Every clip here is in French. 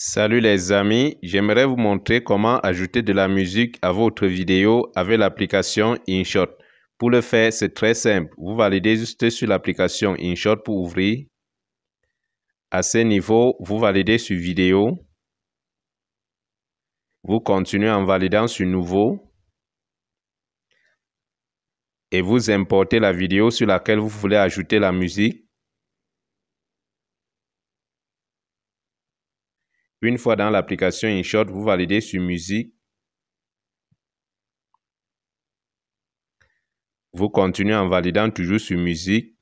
Salut les amis, j'aimerais vous montrer comment ajouter de la musique à votre vidéo avec l'application InShot. Pour le faire, c'est très simple. Vous validez juste sur l'application InShot pour ouvrir. À ce niveau, vous validez sur Vidéo. Vous continuez en validant sur Nouveau. Et vous importez la vidéo sur laquelle vous voulez ajouter la musique. Une fois dans l'application InShot, vous validez sur musique. Vous continuez en validant toujours sur musique.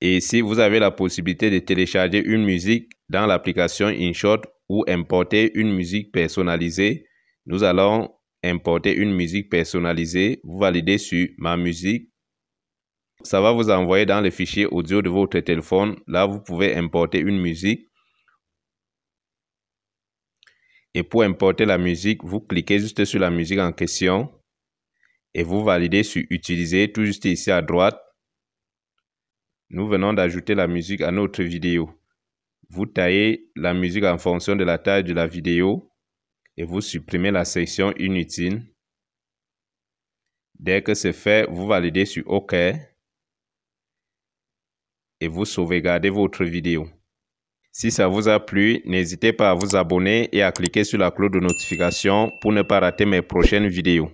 Et ici, vous avez la possibilité de télécharger une musique dans l'application InShot ou importer une musique personnalisée. Nous allons importer une musique personnalisée. Vous validez sur ma musique. Ça va vous envoyer dans le fichier audio de votre téléphone. Là, vous pouvez importer une musique. Et pour importer la musique, vous cliquez juste sur la musique en question et vous validez sur Utiliser tout juste ici à droite. Nous venons d'ajouter la musique à notre vidéo. Vous taillez la musique en fonction de la taille de la vidéo et vous supprimez la section inutile. Dès que c'est fait, vous validez sur OK et vous sauvegardez votre vidéo. Si ça vous a plu, n'hésitez pas à vous abonner et à cliquer sur la cloche de notification pour ne pas rater mes prochaines vidéos.